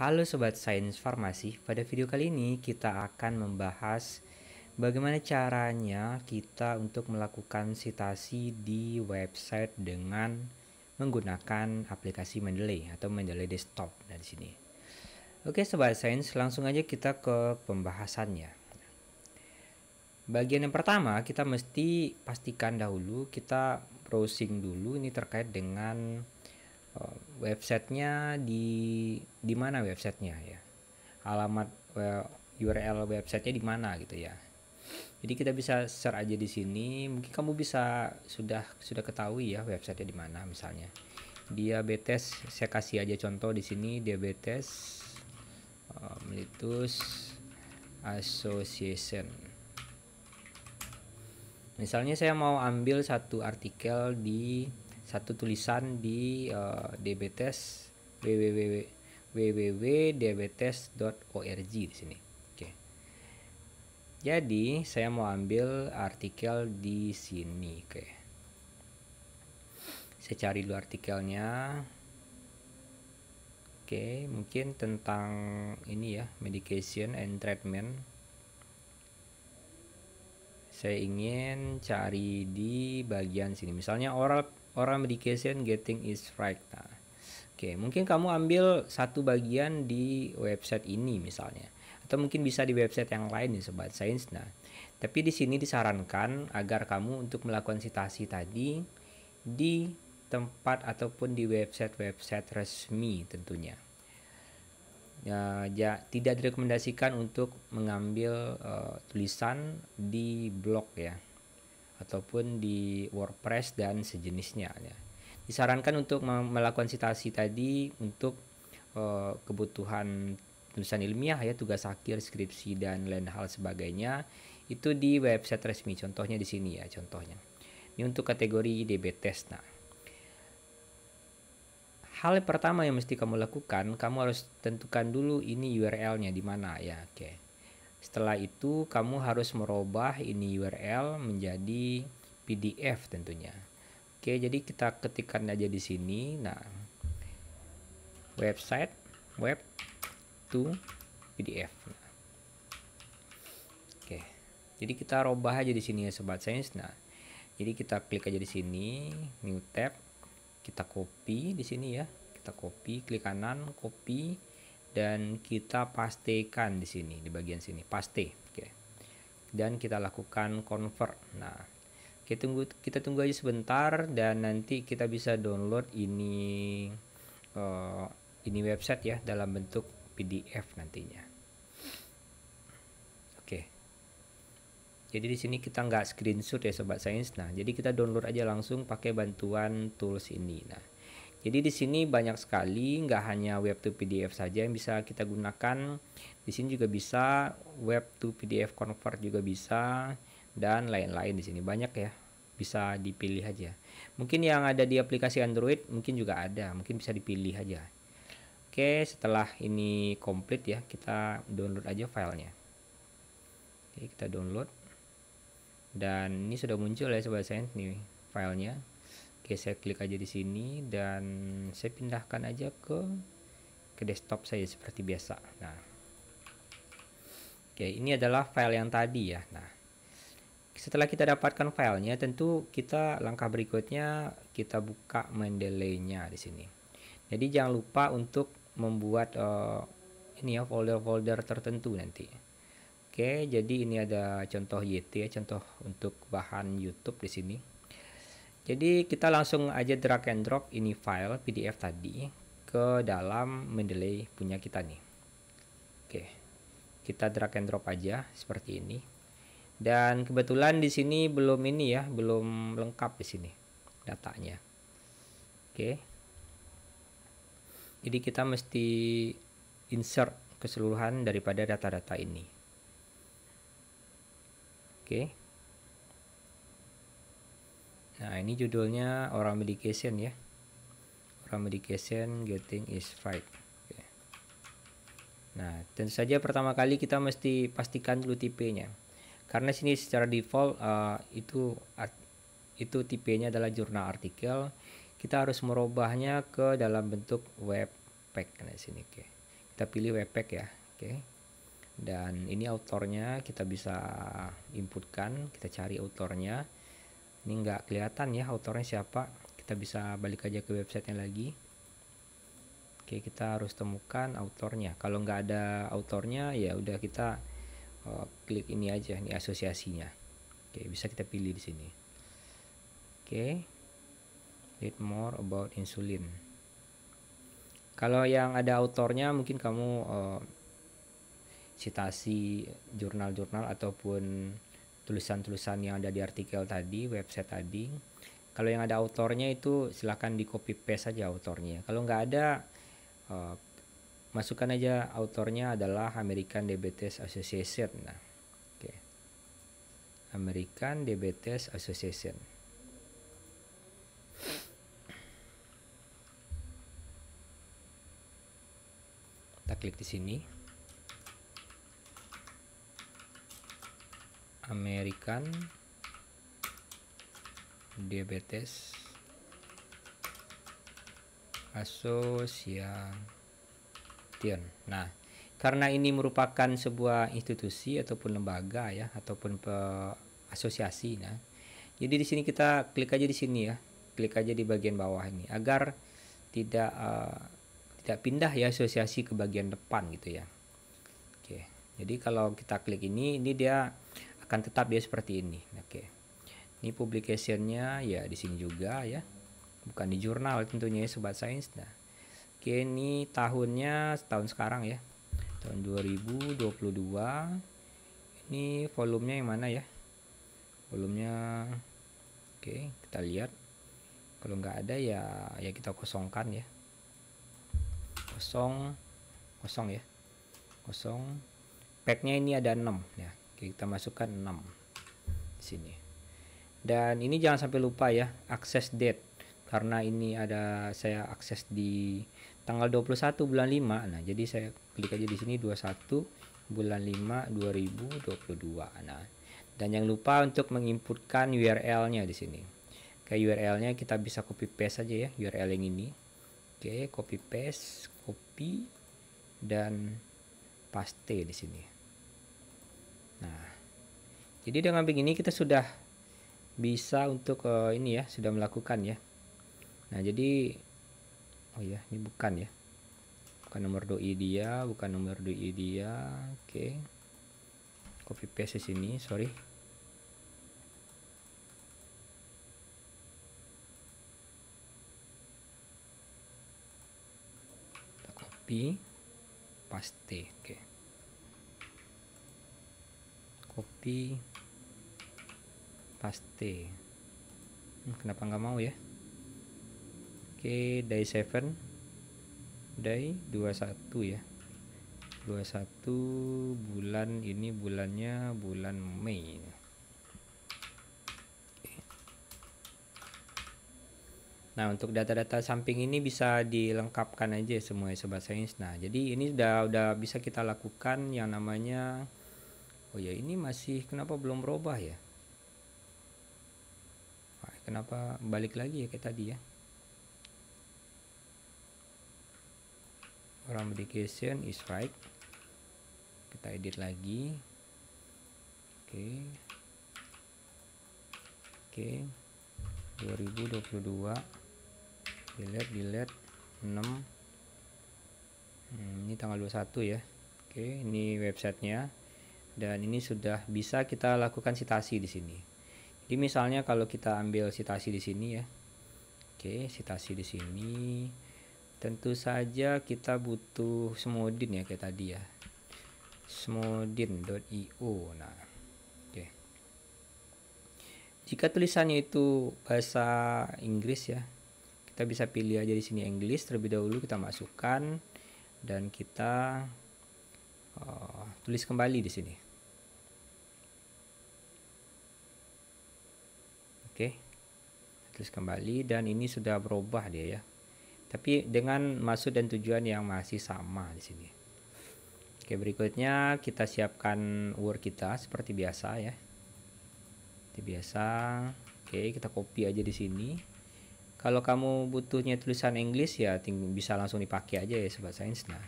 Halo Sobat Sains Farmasi, pada video kali ini kita akan membahas bagaimana caranya kita untuk melakukan sitasi di website dengan menggunakan aplikasi Mendeley atau Mendeley Desktop dari sini. Oke Sobat Sains, langsung aja kita ke pembahasannya. Bagian yang pertama kita mesti pastikan dahulu kita browsing dulu ini terkait dengan website eh, websitenya di di mana websitenya ya alamat well, eh, URL websitenya di mana gitu ya jadi kita bisa share aja di sini mungkin kamu bisa sudah sudah ketahui ya websitenya di mana misalnya diabetes saya kasih aja contoh di sini diabetes eh, melitus um, association misalnya saya mau ambil satu artikel di satu tulisan di uh, eh, dbtes www www.dbtes.org di sini. Oke. Jadi, saya mau ambil artikel di sini, oke. Saya cari dulu artikelnya. Oke, mungkin tentang ini ya, medication and treatment saya ingin cari di bagian sini misalnya oral Orang medication getting is right. Nah, oke, okay, mungkin kamu ambil satu bagian di website ini misalnya, atau mungkin bisa di website yang lain nih sobat sains. Nah, tapi di sini disarankan agar kamu untuk melakukan citasi tadi di tempat ataupun di website-website resmi tentunya. Ya, ya, tidak direkomendasikan untuk mengambil uh, tulisan di blog ya ataupun di WordPress dan sejenisnya ya. Disarankan untuk melakukan citasi tadi untuk uh, kebutuhan tulisan ilmiah ya, tugas akhir, skripsi dan lain hal sebagainya itu di website resmi. Contohnya di sini ya, contohnya. Ini untuk kategori DB test. Nah, hal pertama yang mesti kamu lakukan, kamu harus tentukan dulu ini URL-nya di mana ya. Oke. Okay setelah itu kamu harus merubah ini URL menjadi PDF tentunya. Oke, jadi kita ketikkan aja di sini. Nah, website web to PDF. Nah. Oke. Jadi kita rubah aja di sini ya sobat sains. Nah, jadi kita klik aja di sini new tab kita copy di sini ya kita copy klik kanan copy dan kita pastikan di sini di bagian sini pasti oke dan kita lakukan convert nah kita tunggu kita tunggu aja sebentar dan nanti kita bisa download ini uh, ini website ya dalam bentuk PDF nantinya oke jadi di sini kita nggak screenshot ya sobat sains nah jadi kita download aja langsung pakai bantuan tools ini nah jadi di sini banyak sekali, nggak hanya web to PDF saja yang bisa kita gunakan. Di sini juga bisa web to PDF convert juga bisa dan lain-lain di sini banyak ya. Bisa dipilih aja. Mungkin yang ada di aplikasi Android mungkin juga ada, mungkin bisa dipilih aja. Oke, setelah ini komplit ya, kita download aja filenya. Oke, kita download. Dan ini sudah muncul ya sobat saya nih filenya Oke, saya klik aja di sini dan saya pindahkan aja ke ke desktop saya seperti biasa. Nah, oke ini adalah file yang tadi ya. Nah, setelah kita dapatkan filenya, tentu kita langkah berikutnya kita buka Mendeley-nya di sini. Jadi jangan lupa untuk membuat uh, ini ya folder-folder tertentu nanti. Oke, jadi ini ada contoh YT ya, contoh untuk bahan YouTube di sini. Jadi kita langsung aja drag and drop ini file PDF tadi ke dalam Mendeley punya kita nih. Oke, kita drag and drop aja seperti ini. Dan kebetulan di sini belum ini ya, belum lengkap di sini datanya. Oke. Jadi kita mesti insert keseluruhan daripada data-data ini. Oke. Nah, ini judulnya orang Medication ya. Orang Medication Getting is Right. Okay. Ya. Nah, tentu saja pertama kali kita mesti pastikan dulu tipenya. Karena sini secara default uh, itu itu tipenya adalah jurnal artikel, kita harus merubahnya ke dalam bentuk webpack nah sini Okay. Kita pilih webpack ya. Oke. Okay. Dan ini autornya kita bisa inputkan, kita cari autornya ini nggak kelihatan ya autornya siapa kita bisa balik aja ke websitenya lagi oke kita harus temukan autornya kalau nggak ada autornya ya udah kita uh, klik ini aja ini asosiasinya oke bisa kita pilih di sini oke read more about insulin kalau yang ada autornya mungkin kamu uh, citasi jurnal-jurnal ataupun tulisan-tulisan yang ada di artikel tadi, website tadi. Kalau yang ada autornya itu silahkan di copy paste aja autornya. Kalau nggak ada, uh, masukkan aja autornya adalah American Diabetes Association. Nah, oke, okay. American Diabetes Association. Kita klik di sini. American Diabetes Association. Nah, karena ini merupakan sebuah institusi ataupun lembaga ya ataupun asosiasi nah. Jadi di sini kita klik aja di sini ya. Klik aja di bagian bawah ini agar tidak uh, tidak pindah ya asosiasi ke bagian depan gitu ya. Oke. Jadi kalau kita klik ini ini dia akan tetap dia seperti ini oke okay. ini publikasinya ya di sini juga ya bukan di jurnal tentunya ya sobat sains nah oke okay, ini tahunnya tahun sekarang ya tahun 2022 ini volumenya yang mana ya volumenya oke okay, kita lihat kalau nggak ada ya ya kita kosongkan ya kosong kosong ya kosong packnya ini ada 6 ya Oke, kita masukkan 6 di sini. Dan ini jangan sampai lupa ya, akses date. Karena ini ada saya akses di tanggal 21 bulan 5. Nah, jadi saya klik aja di sini 21 bulan 5 2022. Nah, dan jangan lupa untuk menginputkan URL-nya di sini. Oke, URL-nya kita bisa copy paste aja ya, URL yang ini. Oke, copy paste, copy dan paste di sini. Nah, jadi dengan begini kita sudah bisa untuk uh, ini ya, sudah melakukan ya. Nah, jadi oh ya, ini bukan ya. Bukan nomor doi dia, bukan nomor doi dia. Oke. Okay. Copy paste di sini, sorry. Kita copy paste. Oke. Okay. copy paste hmm, kenapa nggak mau ya oke okay, day 7 day 21 ya 21 bulan ini bulannya bulan Mei Nah untuk data-data samping ini bisa dilengkapkan aja semua sobat sains. Nah jadi ini sudah udah bisa kita lakukan yang namanya oh ya ini masih kenapa belum berubah ya kenapa balik lagi ya kayak tadi ya Orang medication is right kita edit lagi oke dua oke dua 2022 delete delete 6 hmm, ini tanggal 21 ya oke ini websitenya dan ini sudah bisa kita lakukan sitasi di sini. Jadi misalnya kalau kita ambil sitasi di sini ya. Oke, sitasi di sini. Tentu saja kita butuh semodin ya kayak tadi ya. smodin.io. Nah, oke. Jika tulisannya itu bahasa Inggris ya, kita bisa pilih aja di sini English terlebih dahulu kita masukkan dan kita uh, tulis kembali di sini. Oke. Tulis kembali dan ini sudah berubah dia ya. Tapi dengan maksud dan tujuan yang masih sama di sini. Oke, berikutnya kita siapkan Word kita seperti biasa ya. Seperti biasa. Oke, kita copy aja di sini. Kalau kamu butuhnya tulisan Inggris ya bisa langsung dipakai aja ya sobat sains. Nah,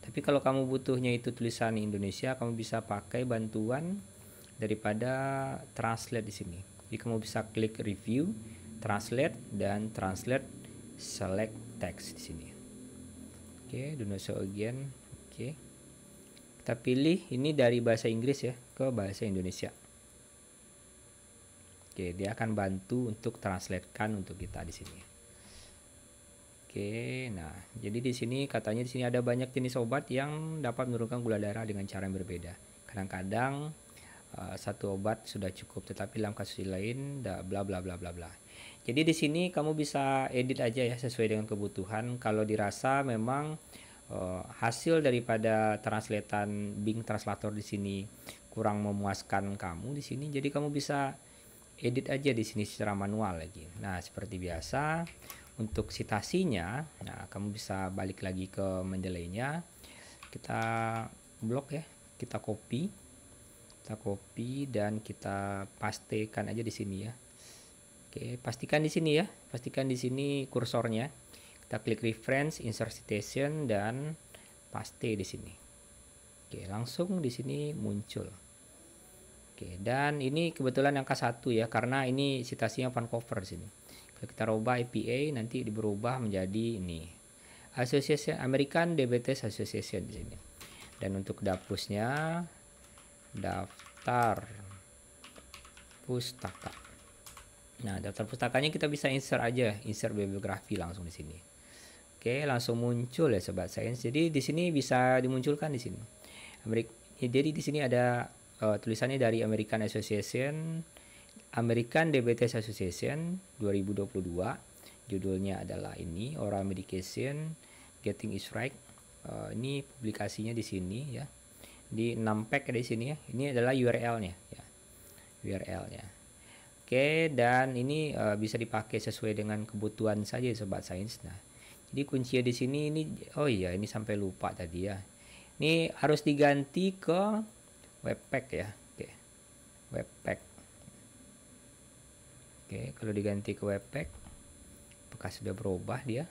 tapi kalau kamu butuhnya itu tulisan Indonesia, kamu bisa pakai bantuan daripada translate di sini jadi kamu bisa klik review translate dan translate select text di sini oke okay, do not again oke okay. kita pilih ini dari bahasa Inggris ya ke bahasa Indonesia oke okay, dia akan bantu untuk translatekan untuk kita di sini Oke, nah jadi di sini katanya di sini ada banyak jenis obat yang dapat menurunkan gula darah dengan cara yang berbeda. Kadang-kadang Eh, satu obat sudah cukup tetapi dalam kasus lain bla bla bla bla bla jadi di sini kamu bisa edit aja ya sesuai dengan kebutuhan kalau dirasa memang uh, hasil daripada translatan Bing translator di sini kurang memuaskan kamu di sini jadi kamu bisa edit aja di sini secara manual lagi. Nah, seperti biasa untuk citasinya, nah kamu bisa balik lagi ke mendeley Kita blok ya, kita copy kita copy dan kita pastikan aja di sini ya oke pastikan di sini ya pastikan di sini kursornya kita klik reference insert citation dan paste di sini oke langsung di sini muncul oke dan ini kebetulan angka satu ya karena ini citasinya cover di sini kalau kita rubah IPA nanti berubah menjadi ini Association American Diabetes Association di sini. Dan untuk dapusnya daftar pustaka. Nah, daftar pustakanya kita bisa insert aja, insert bibliografi langsung di sini. Oke, langsung muncul ya sobat sains. Jadi di sini bisa dimunculkan di sini. Amerika, jadi di sini ada uh, tulisannya dari American Association American Diabetes Association 2022. Judulnya adalah ini Oral Medication Getting It Right. Uh, ini publikasinya di sini ya di 6 pack di sini ya ini adalah URL-nya ya URL-nya Oke dan ini uh, bisa dipakai sesuai dengan kebutuhan saja sobat sains nah jadi kuncinya di sini ini oh iya ini sampai lupa tadi ya ini harus diganti ke webpack ya oke webpack oke kalau diganti ke webpack apakah sudah berubah dia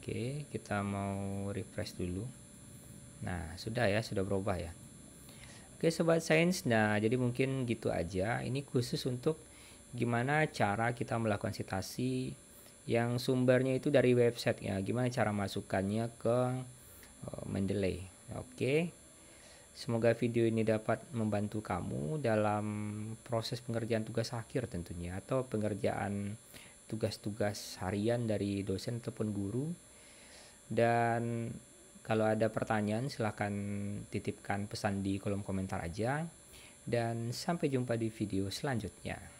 oke kita mau refresh dulu Nah, sudah ya, sudah berubah ya. Oke, sobat sains. Nah, jadi mungkin gitu aja. Ini khusus untuk gimana cara kita melakukan citasi yang sumbernya itu dari website ya. Gimana cara masukkannya ke uh, e, Mendeley. Oke. Semoga video ini dapat membantu kamu dalam proses pengerjaan tugas akhir tentunya atau pengerjaan tugas-tugas harian dari dosen ataupun guru dan kalau ada pertanyaan silahkan titipkan pesan di kolom komentar aja. Dan sampai jumpa di video selanjutnya.